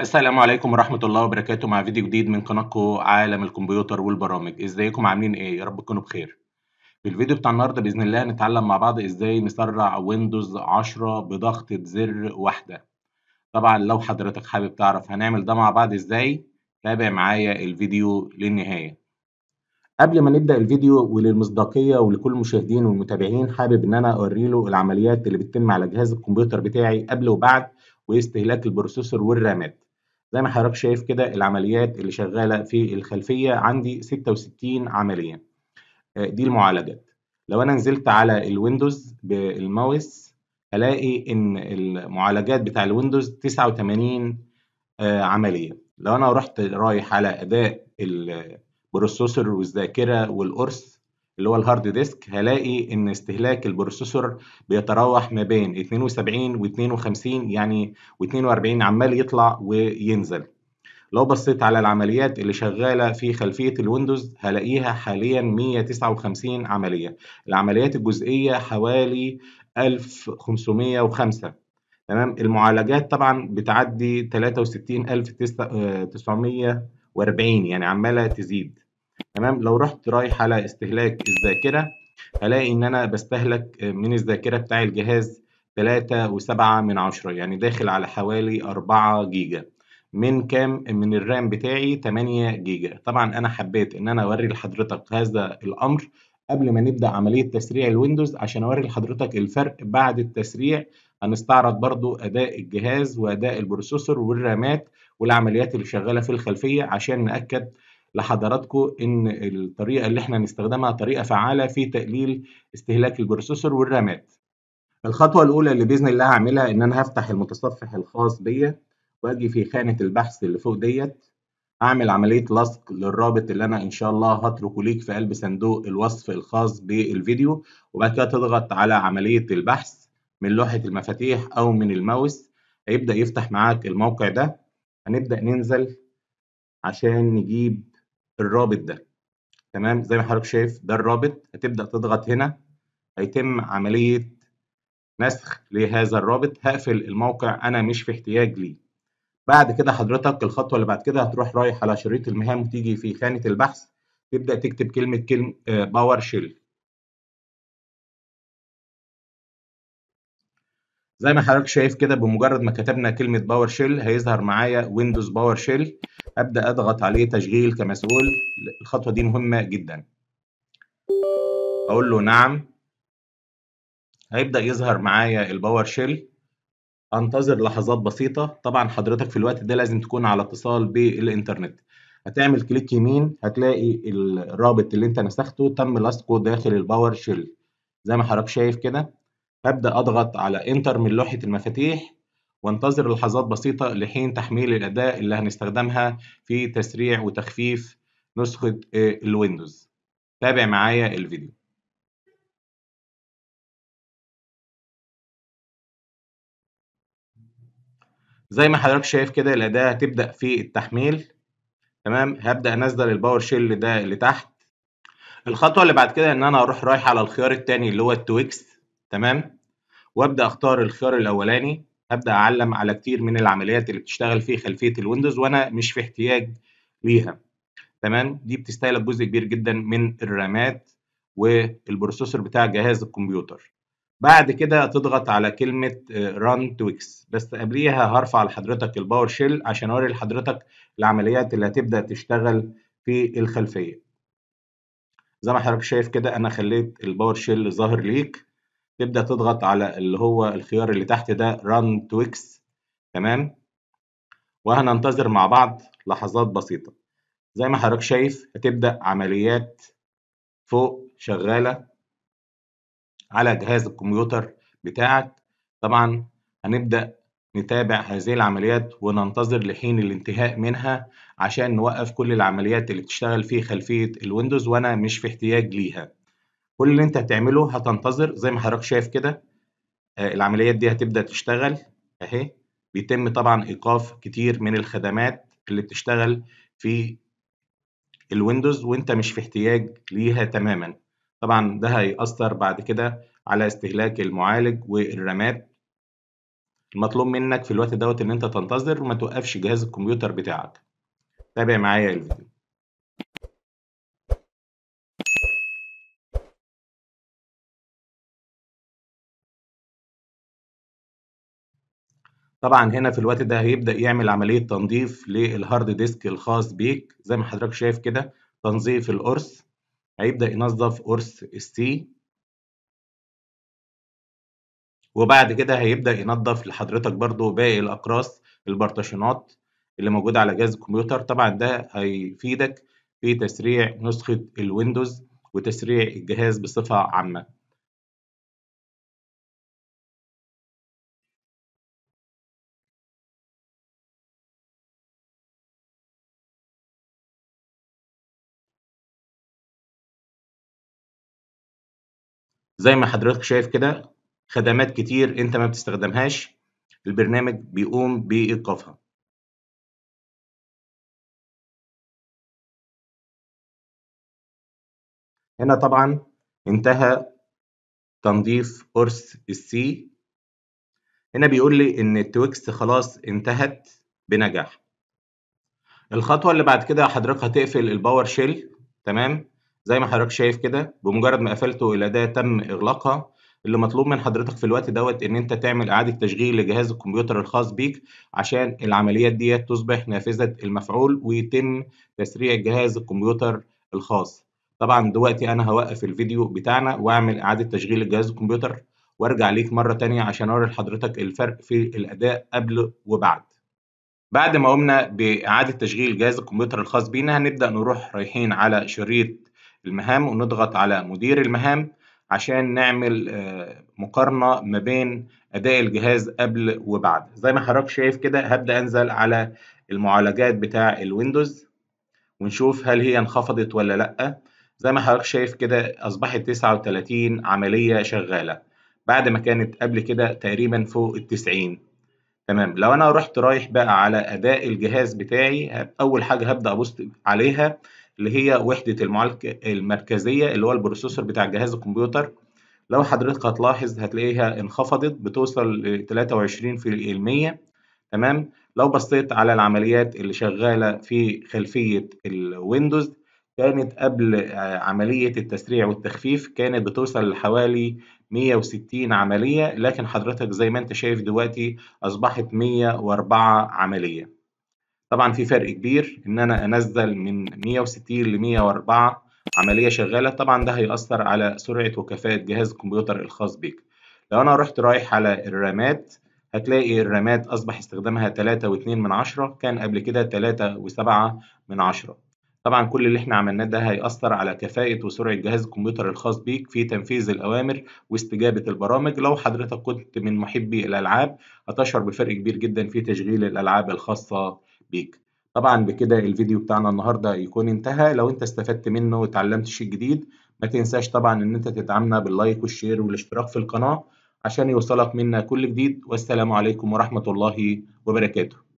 السلام عليكم ورحمة الله وبركاته مع فيديو جديد من قناتكم عالم الكمبيوتر والبرامج ازيكم عاملين ايه يا رب تكونوا بخير في الفيديو بتاع النهارده باذن الله هنتعلم مع بعض ازاي نسرع ويندوز 10 بضغطة زر واحدة طبعا لو حضرتك حابب تعرف هنعمل ده مع بعض ازاي تابع معايا الفيديو للنهاية قبل ما نبدأ الفيديو وللمصداقية ولكل المشاهدين والمتابعين حابب إن أنا أوريله العمليات اللي بتتم على جهاز الكمبيوتر بتاعي قبل وبعد واستهلاك البروسيسور والرامات زي ما حضرتك شايف كده العمليات اللي شغالة في الخلفية عندي 66 عملية آه، دي المعالجات لو أنا نزلت على الويندوز بالماوس هلاقي إن المعالجات بتاع الويندوز 89 آه، عملية لو أنا رحت رايح على أداء البروسيسور والذاكرة والقرص اللي هو الهارد ديسك هلاقي ان استهلاك البروسيسور بيتراوح ما بين 72 و 52 يعني و 42 عمال يطلع وينزل لو بصيت على العمليات اللي شغالة في خلفية الويندوز هلاقيها حاليا 159 عملية العمليات الجزئية حوالي 1505 تمام المعالجات طبعا بتعدي 63940 آه، يعني عمالة تزيد تمام لو رحت رايح على استهلاك الذاكره هلاقي ان انا بستهلك من الذاكره بتاع الجهاز 3.7 من 10 يعني داخل على حوالي 4 جيجا من كام من الرام بتاعي 8 جيجا طبعا انا حبيت ان انا اوري لحضرتك هذا الامر قبل ما نبدا عمليه تسريع الويندوز عشان اوري لحضرتك الفرق بعد التسريع هنستعرض برضو اداء الجهاز واداء البروسيسور والرامات والعمليات اللي شغاله في الخلفيه عشان ناكد لحضراتكم ان الطريقه اللي احنا هنستخدمها طريقه فعاله في تقليل استهلاك البروسيسور والرامات الخطوه الاولى اللي باذن الله هعملها ان انا هفتح المتصفح الخاص بيا واجي في خانه البحث اللي فوق ديت اعمل عمليه لصق للرابط اللي انا ان شاء الله هتركه ليك في قلب صندوق الوصف الخاص بالفيديو وبعد كده تضغط على عمليه البحث من لوحه المفاتيح او من الماوس هيبدا يفتح معاك الموقع ده هنبدا ننزل عشان نجيب الرابط ده تمام زي ما حضرتك شايف ده الرابط هتبدا تضغط هنا هيتم عمليه نسخ لهذا الرابط هقفل الموقع انا مش في احتياج ليه بعد كده حضرتك الخطوه اللي بعد كده هتروح رايح على شريط المهام وتيجي في خانه البحث تبدا تكتب كلمه كلمه آه، باور شيل زي ما حضرتك شايف كده بمجرد ما كتبنا كلمه باور شيل هيظهر معايا ويندوز باور شيل ابدا اضغط عليه تشغيل كمسؤول الخطوه دي مهمه جدا اقول له نعم هيبدا يظهر معايا الباور شيل انتظر لحظات بسيطه طبعا حضرتك في الوقت ده لازم تكون على اتصال بالانترنت هتعمل كليك يمين هتلاقي الرابط اللي انت نسخته تم لصقه داخل الباور شيل زي ما حضرتك شايف كده هبدا اضغط على انتر من لوحه المفاتيح وانتظر لحظات بسيطة لحين تحميل الأداة اللي هنستخدمها في تسريع وتخفيف نسخة إيه، الويندوز تابع معايا الفيديو زي ما حضرتك شايف كده الأداة هتبدأ في التحميل تمام هبدأ أنزل الباور شيل ده اللي تحت الخطوة اللي بعد كده إن أنا أروح رايح على الخيار التاني اللي هو التويكس تمام وأبدأ أختار الخيار الأولاني ابدا اعلم على كتير من العمليات اللي بتشتغل في خلفيه الويندوز وانا مش في احتياج ليها تمام دي بتستهلك جزء كبير جدا من الرامات والبروسيسور بتاع جهاز الكمبيوتر بعد كده تضغط على كلمة ران آه، تويكس بس قبليها هرفع لحضرتك الباور شيل عشان اوري لحضرتك العمليات اللي هتبدأ تشتغل في الخلفية زي ما حضرتك شايف كده انا خليت الباور شيل ظاهر ليك تبدأ تضغط على اللي هو الخيار اللي تحت ده run to x تمام وهننتظر مع بعض لحظات بسيطة زي ما حضرتك شايف هتبدأ عمليات فوق شغالة على جهاز الكمبيوتر بتاعك طبعا هنبدأ نتابع هذه العمليات وننتظر لحين الانتهاء منها عشان نوقف كل العمليات اللي بتشتغل في خلفية الويندوز وأنا مش في احتياج ليها كل اللي انت هتعمله هتنتظر زي ما حضرتك شايف كده آه، العمليات دي هتبدا تشتغل اهي بيتم طبعا ايقاف كتير من الخدمات اللي بتشتغل في الويندوز وانت مش في احتياج ليها تماما طبعا ده هيأثر بعد كده على استهلاك المعالج والرامات المطلوب منك في الوقت دوت ان انت تنتظر وما توقفش جهاز الكمبيوتر بتاعك تابع معايا الفيديو طبعا هنا في الوقت ده هيبدأ يعمل عملية تنظيف للهارد ديسك الخاص بيك زي ما حضرتك شايف كده تنظيف القرص هيبدأ ينظف قرص السي وبعد كده هيبدأ ينظف لحضرتك برضو باقي الأقراص البارتيشنات اللي موجودة على جهاز الكمبيوتر طبعا ده هيفيدك في تسريع نسخة الويندوز وتسريع الجهاز بصفة عامة زي ما حضرتك شايف كده خدمات كتير انت ما بتستخدمهاش البرنامج بيقوم بايقافها هنا طبعا انتهى تنظيف قرص السي هنا بيقول لي ان التويكس خلاص انتهت بنجاح الخطوه اللي بعد كده حضرتك هتقفل الباور شيل تمام زي ما حضرتك شايف كده بمجرد ما قفلته الأداة تم إغلاقها اللي مطلوب من حضرتك في الوقت دوت ان انت تعمل اعاده تشغيل لجهاز الكمبيوتر الخاص بيك عشان العمليات دي تصبح نافذه المفعول ويتم تسريع جهاز الكمبيوتر الخاص طبعا دلوقتي انا هوقف الفيديو بتاعنا واعمل اعاده تشغيل لجهاز الكمبيوتر وارجع ليك مره تانية عشان اوري لحضرتك الفرق في الاداء قبل وبعد بعد ما قمنا باعاده تشغيل جهاز الكمبيوتر الخاص بينا هنبدا نروح رايحين على شريط المهام ونضغط على مدير المهام عشان نعمل آه، مقارنة ما بين أداء الجهاز قبل وبعد زي ما حضرتك شايف كده هبدأ أنزل على المعالجات بتاع الويندوز ونشوف هل هي انخفضت ولا لأ زي ما حضرتك شايف كده أصبحت 39 عملية شغالة بعد ما كانت قبل كده تقريبا فوق التسعين تمام لو أنا رحت رايح بقى على أداء الجهاز بتاعي أول حاجة هبدأ أبص عليها اللي هي وحدة المعالج المركزية اللي هو البروسيسور بتاع جهاز الكمبيوتر لو حضرتك هتلاحظ هتلاقيها انخفضت بتوصل ل 23% تمام لو بصيت على العمليات اللي شغالة في خلفية الويندوز كانت قبل آه، عملية التسريع والتخفيف كانت بتوصل لحوالي 160 عملية لكن حضرتك زي ما انت شايف دلوقتي أصبحت 104 عملية طبعا في فرق كبير ان انا انزل من 160 ل 104 عمليه شغاله طبعا ده هيأثر على سرعه وكفاءه جهاز الكمبيوتر الخاص بيك لو انا رحت رايح على الرامات هتلاقي الرامات أصبح استخدامها 3.2 من عشرة كان قبل كده 3.7 من عشرة طبعا كل اللي احنا عملناه ده هيأثر على كفاءة وسرعة جهاز الكمبيوتر الخاص بيك في تنفيذ الأوامر واستجابة البرامج لو حضرتك كنت من محبي الألعاب هتشعر بفرق كبير جدا في تشغيل الألعاب الخاصة بيك طبعا بكده الفيديو بتاعنا النهارده يكون انتهى لو انت استفدت منه واتعلمت شيء جديد ما تنساش طبعا ان انت تدعمنا باللايك والشير والاشتراك في القناه عشان يوصلك منا كل جديد والسلام عليكم ورحمه الله وبركاته